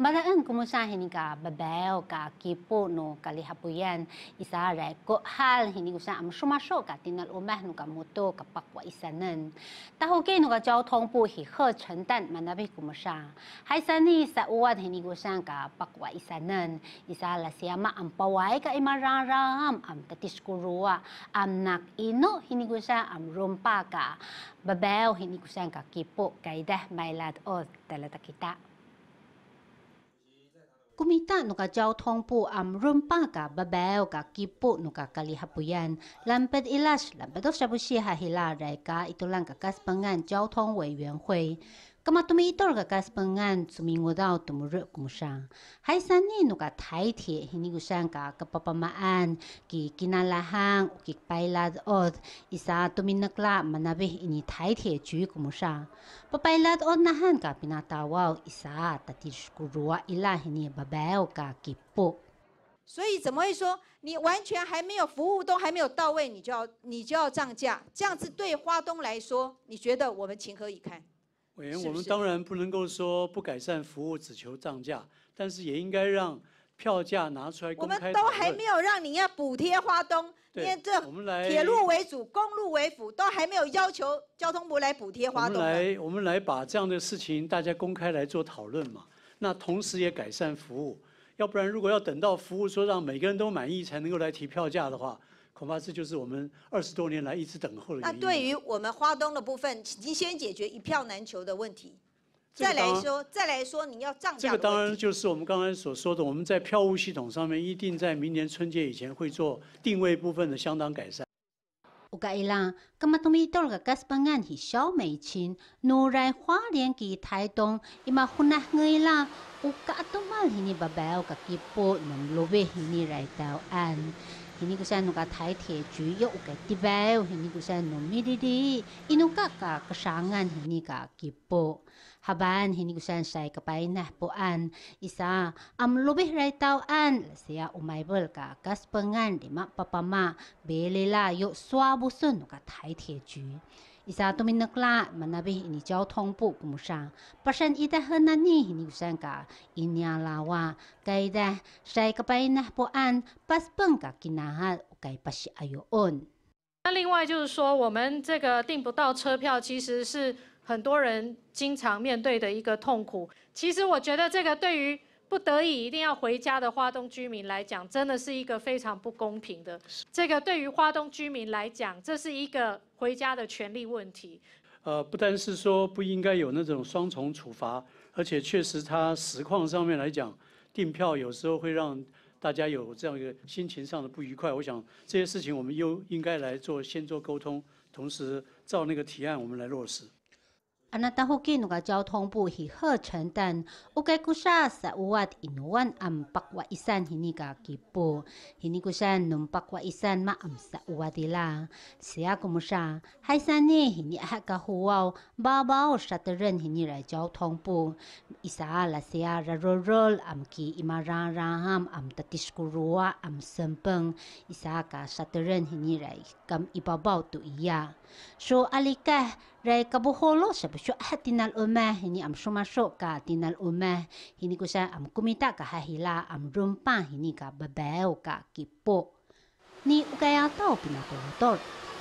Baraan kumusahin ka babaw ka kipo no kalihapuyan isa reko hal hindi usa am sumasyo ka tinalumah no kamuto kapakwa isanan. Tahu kay no ka giao thông 部喜贺承担 manabi kumusa. Hay ni, sa uwan hindi usa ka pakwa isanan. Isa la siyama ang paway ka imararam am tatiskurua am ino, hindi ko sa, am rumpa ka babaw hindi usa ka kipo kaidah mailad o talata kita. Kumita nuka jauh tongpu am rumpa ka babel ka kipu nuka kali hapuyan. Lampet ilas, lampet dosabu siha hilarai ka itulang ka kaspengan jauh tong wei yuan hui. 噶嘛，多米多斗个 gas p e n 明我到多么热工商。海三年那个台铁，海尼个山噶个爸爸妈妈给给拿拉汉，给拜拉的奥。一撒多米那个啦，曼那边伊尼台铁住工商。拜拉的奥那汉噶比那打沃，一撒打滴古罗伊拉你尼巴贝尔噶给布。所以怎么会说你完全还没有服务都还没有到位，你就要你就要涨价？这样子对花东来说，你觉得我们情何以堪？委员，我们当然不能够说不改善服务只求涨价，但是也应该让票价拿出来我们都还没有让你要补贴花东，因为这铁路为主、公路为辅，都还没有要求交通部来补贴花东。我们来，我们来把这样的事情大家公开来做讨论嘛。那同时也改善服务，要不然如果要等到服务说让每个人都满意才能够来提票价的话。恐怕这就是我们二十多年来一直等候的那对于我们花东的部分，请先解决一票难求的问题，再来说，再来说，你要涨价。这个当然就是我们刚才所说的，我们在票务系统上面一定在明年春节以前会做定位部分的相当改善。尼个山侬个台铁局有个地标，尼个山侬米滴滴，伊侬个个个上岸尼个吉波，下班尼个山晒个白呢不安，伊啥俺路边来到安，是呀，我买不个个是不安的嘛，爸爸妈别来啦，有刷不顺侬个台铁局。伊沙多米那格拉门那边，伊交通部跟不上，不甚伊在河南尼伊有三个伊尼亚拉哇该在塞格巴伊那博安巴斯本格吉南哈该巴西阿尤恩。那另外就是说，我们这个订不到车票，其实是很多人经常面对的一个痛苦。其实我觉得这个对于不得已一定要回家的花东居民来讲，真的是一个非常不公平的。这个对于花东居民来讲，这是一个回家的权利问题。呃，不单是说不应该有那种双重处罚，而且确实它实况上面来讲，订票有时候会让大家有这样一个心情上的不愉快。我想这些事情我们又应该来做，先做沟通，同时照那个提案我们来落实。安那达好紧个交通部是好承担，乌该古沙萨乌瓦因万安北瓦伊山希尼个吉布，希尼古山南北瓦伊山嘛安萨乌瓦迪啦，是啊古木沙，海山呢希尼阿个胡奥，包包沙的人希尼来交通部，伊沙拉是啊拉罗罗安基伊马拉拉 ham 安达蒂斯古鲁瓦安森崩，伊沙个沙的人希尼来咁伊包包都伊呀，说阿里个。Rai kabuholo sa busyo ah tinal umah ini am sumasok ka tinal umah ini kusa am kumita ka hahila am rumpa ini ka babaw ka kipo. Ni ukaya tao pinatulutor.